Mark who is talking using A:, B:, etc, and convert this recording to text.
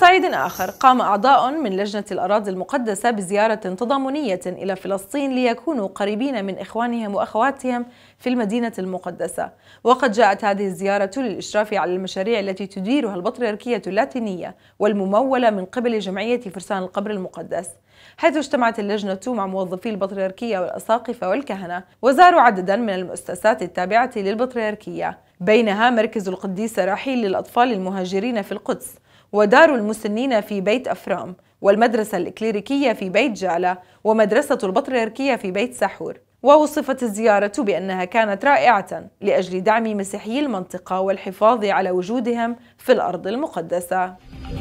A: صعيد آخر قام أعضاء من لجنة الأراضي المقدسة بزيارة تضامنية إلى فلسطين ليكونوا قريبين من إخوانهم وأخواتهم في المدينة المقدسة وقد جاءت هذه الزيارة للإشراف على المشاريع التي تديرها البطريركية اللاتينية والممولة من قبل جمعية فرسان القبر المقدس حيث اجتمعت اللجنة مع موظفي البطريركية والأساقفة والكهنة وزاروا عددا من المؤسسات التابعة للبطريركية بينها مركز القديسة رحيل للأطفال المهاجرين في القدس ودار المسنين في بيت أفرام والمدرسة الإكليريكية في بيت جالة ومدرسة البطريركية في بيت سحور ووصفت الزيارة بأنها كانت رائعة لأجل دعم مسيحيي المنطقة والحفاظ على وجودهم في الأرض المقدسة